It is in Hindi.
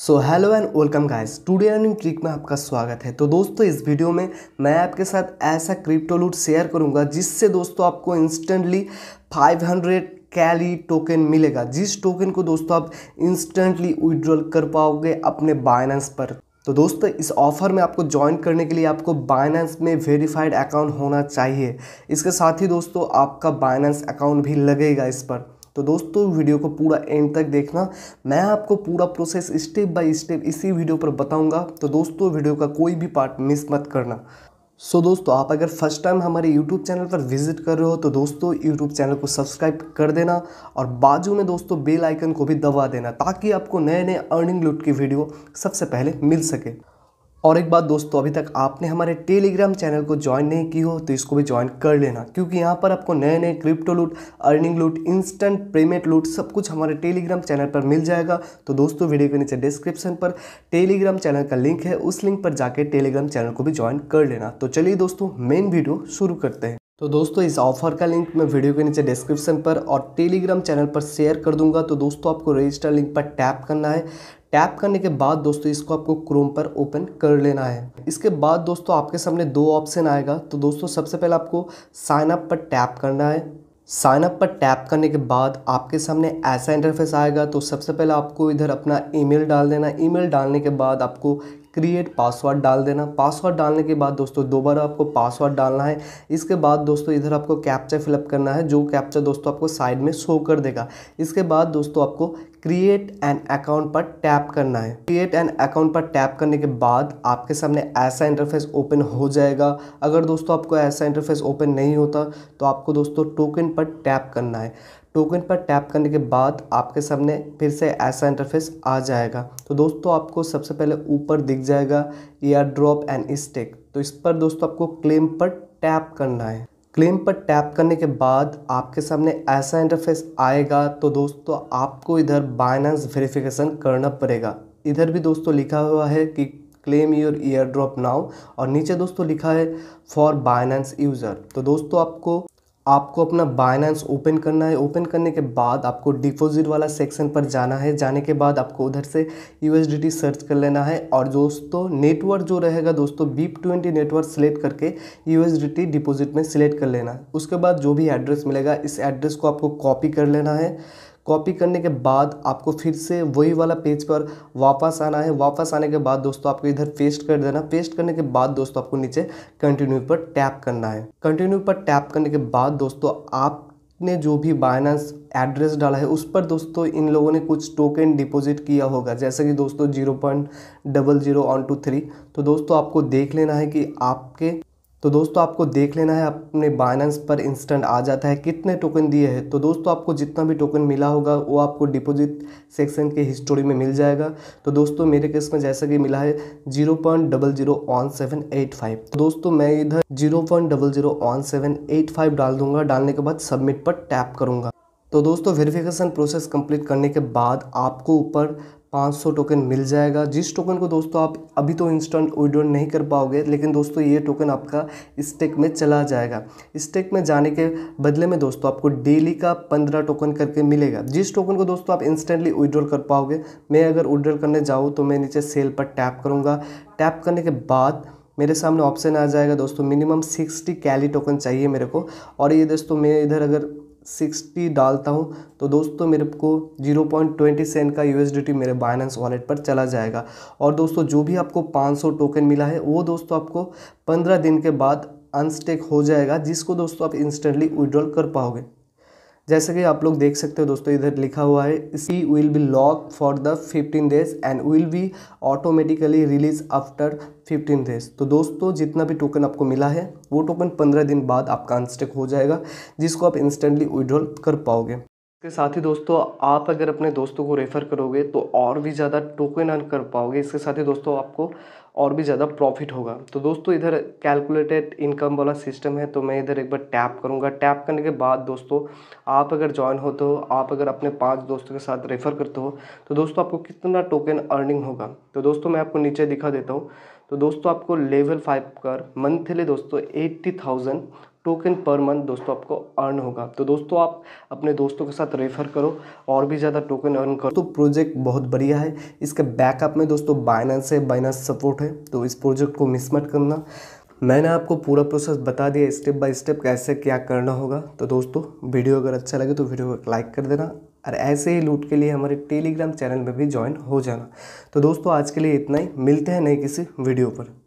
so hello and welcome guys today earning trick में आपका स्वागत है तो दोस्तों इस वीडियो में मैं आपके साथ ऐसा क्रिप्टो लूट शेयर करूंगा जिससे दोस्तों आपको इंस्टेंटली 500 कैली टोकन मिलेगा जिस टोकन को दोस्तों आप इंस्टेंटली विड्रॉल कर पाओगे अपने बाइनेंस पर तो दोस्तों इस ऑफ़र में आपको ज्वाइन करने के लिए आपको बाइनेंस में वेरीफाइड अकाउंट होना चाहिए इसके साथ ही दोस्तों आपका बाइनेंस अकाउंट भी लगेगा इस पर तो दोस्तों वीडियो को पूरा एंड तक देखना मैं आपको पूरा प्रोसेस स्टेप बाय स्टेप इसी वीडियो पर बताऊंगा तो दोस्तों वीडियो का कोई भी पार्ट मिस मत करना सो so, दोस्तों आप अगर फर्स्ट टाइम हमारे YouTube चैनल पर विजिट कर रहे हो तो दोस्तों YouTube चैनल को सब्सक्राइब कर देना और बाजू में दोस्तों बेल आइकन को भी दबा देना ताकि आपको नए नए अर्निंग लूट की वीडियो सबसे पहले मिल सके और एक बात दोस्तों अभी तक आपने हमारे टेलीग्राम चैनल को ज्वाइन नहीं की हो तो इसको भी ज्वाइन कर लेना क्योंकि यहाँ पर आपको नए नए क्रिप्टो लूट अर्निंग लूट इंस्टेंट पेमेंट लूट सब कुछ हमारे टेलीग्राम चैनल पर मिल जाएगा तो दोस्तों वीडियो के नीचे डिस्क्रिप्शन पर टेलीग्राम चैनल का लिंक है उस लिंक पर जाकर टेलीग्राम चैनल को भी ज्वाइन कर लेना तो चलिए दोस्तों मेन वीडियो शुरू करते हैं तो दोस्तों इस ऑफर का लिंक मैं वीडियो के नीचे डिस्क्रिप्शन पर और टेलीग्राम चैनल पर शेयर कर दूंगा तो दोस्तों आपको रजिस्टर लिंक पर टैप करना है टैप करने के बाद दोस्तों इसको आपको क्रोम पर ओपन कर लेना है इसके बाद दोस्तों आपके सामने दो ऑप्शन आएगा तो दोस्तों सबसे पहले आपको साइन अप पर टैप करना है साइन अप पर टैप करने के बाद आपके सामने ऐसा इंटरफेस आएगा तो सबसे पहले आपको इधर अपना ईमेल डाल देना ईमेल डालने के बाद आपको क्रिएट पासवर्ड डाल देना पासवर्ड डालने के बाद दोस्तों दोबारा आपको पासवर्ड डालना है इसके बाद दोस्तों इधर आपको कैप्चा फिलअप करना है जो कैप्चा दोस्तों आपको साइड में शो कर देगा इसके बाद दोस्तों आपको क्रिएट एन अकाउंट पर टैप करना है क्रिएट एन अकाउंट पर टैप करने के बाद आपके सामने ऐसा इंटरफेस ओपन हो जाएगा अगर दोस्तों आपको ऐसा इंटरफेस ओपन नहीं होता तो आपको दोस्तों टोकन पर टैप करना है टोकन पर टैप करने के बाद आपके सामने फिर से ऐसा इंटरफेस आ जाएगा तो दोस्तों आपको सबसे पहले ऊपर दिख जाएगा एयर ड्रॉप एंड स्टेक तो इस पर दोस्तों आपको क्लेम पर टैप करना है क्लेम पर टैप करने के बाद आपके सामने ऐसा इंटरफेस आएगा तो दोस्तों आपको इधर बाइनेंस वेरिफिकेशन करना पड़ेगा इधर भी दोस्तों लिखा हुआ है कि claim your airdrop now और नीचे दोस्तों लिखा है फॉर बाइनेंस यूज़र तो दोस्तों आपको आपको अपना बाइनेंस ओपन करना है ओपन करने के बाद आपको डिपोजिट वाला सेक्शन पर जाना है जाने के बाद आपको उधर से यू सर्च कर लेना है और दोस्तों नेटवर्क जो रहेगा दोस्तों बीप ट्वेंटी नेटवर्क सेलेक्ट करके यू डिपॉजिट में सिलेक्ट कर लेना उसके बाद जो भी एड्रेस मिलेगा इस एड्रेस को आपको कॉपी कर लेना है कॉपी करने के बाद आपको फिर से वही वाला पेज पर वापस आना है वापस आने के बाद दोस्तों आपको इधर पेस्ट कर देना पेस्ट करने के बाद दोस्तों आपको नीचे कंटिन्यू पर टैप करना है कंटिन्यू पर टैप करने के बाद दोस्तों आप ने जो भी बायनास एड्रेस डाला है उस पर दोस्तों इन लोगों ने कुछ टोकन डिपॉजिट किया होगा जैसे कि दोस्तों zero point double zero one two three तो दोस्तों आपको देख लेना है कि आपके तो दोस्तों आपको देख लेना है अपने बाइनेंस पर इंस्टेंट आ जाता है कितने टोकन दिए हैं तो दोस्तों आपको जितना भी टोकन मिला होगा वो आपको डिपॉजिट सेक्शन के हिस्टोरी में मिल जाएगा तो दोस्तों मेरे केस में जैसा कि मिला है zero point double zero one seven eight five तो दोस्तों मैं इधर zero point double zero one seven eight five डाल दूंगा डालने के बाद सबमिट पर टैप करूँगा तो दोस्तों वेरिफिकेशन प्रोसेस कंप्लीट करने के बाद आपको ऊपर 500 टोकन मिल जाएगा जिस टोकन को दोस्तों आप अभी तो इंस्टेंट विड्रॉ नहीं कर पाओगे लेकिन दोस्तों ये टोकन आपका स्टेक में चला जाएगा स्टेक में जाने के बदले में दोस्तों आपको डेली का 15 टोकन करके मिलेगा जिस टोकन को दोस्तों आप इंस्टेंटली विड्रॉ कर पाओगे मैं अगर विड्रॉल करने जाऊँ तो मैं नीचे सेल पर टैप करूँगा टैप करने के बाद मेरे सामने ऑप्शन आ जाएगा दोस्तों मिनिमम सिक्सटी कैली टोकन चाहिए मेरे को और ये दोस्तों मैं इधर अगर सिक्सटी डालता हूँ तो दोस्तों मेरे को जीरो पॉइंट ट्वेंटी सेंट का यू मेरे बाइनेंस वॉलेट पर चला जाएगा और दोस्तों जो भी आपको पाँच सौ टोकन मिला है वो दोस्तों आपको पंद्रह दिन के बाद अनस्टेक हो जाएगा जिसको दोस्तों आप इंस्टेंटली विड्रॉल कर पाओगे जैसे कि आप लोग देख सकते हो दोस्तों इधर लिखा हुआ है C will be lock for the fifteen days and will be automatically release after fifteen days तो दोस्तों जितना भी टोकन आपको मिला है वो टोकन पंद्रह दिन बाद आपका अनस्टेक हो जाएगा जिसको आप इंस्टेंटली विड्रॉल कर पाओगे इसके साथ ही दोस्तों आप अगर अपने दोस्तों को रेफ़र करोगे तो और भी ज़्यादा टोकन अर्न कर पाओगे इसके साथ ही दोस्तों आपको और भी ज़्यादा प्रॉफिट होगा तो दोस्तों इधर कैलकुलेटेड इनकम वाला सिस्टम है तो मैं इधर एक बार टैप करूँगा टैप करने के बाद दोस्तों आप अगर ज्वाइन होते हो आप अगर अपने पाँच दोस्तों के साथ रेफ़र करते हो तो दोस्तों आपको कितना टोकन अर्निंग होगा तो दोस्तों मैं आपको नीचे दिखा देता हूँ तो दोस्तों आपको लेवल फाइव कर मंथली दोस्तों eighty thousand token per month दोस्तों आपको अर्न होगा तो दोस्तों आप अपने दोस्तों के साथ रेफर करो और भी ज़्यादा टोकन अर्न करो तो प्रोजेक्ट बहुत बढ़िया है इसके बैकअप में दोस्तों बाइनेंस है बाइनेंस सपोर्ट है तो इस प्रोजेक्ट को मिस मत करना मैंने आपको पूरा प्रोसेस बता दिया स्टेप बाय स्टेप कैसे क्या करना होगा तो दोस्तों वीडियो अगर अच्छा लगे तो वीडियो को लाइक कर देना और ऐसे ही लूट के लिए हमारे टेलीग्राम चैनल में भी ज्वाइन हो जाना तो दोस्तों आज के लिए इतना ही मिलते हैं नए किसी वीडियो पर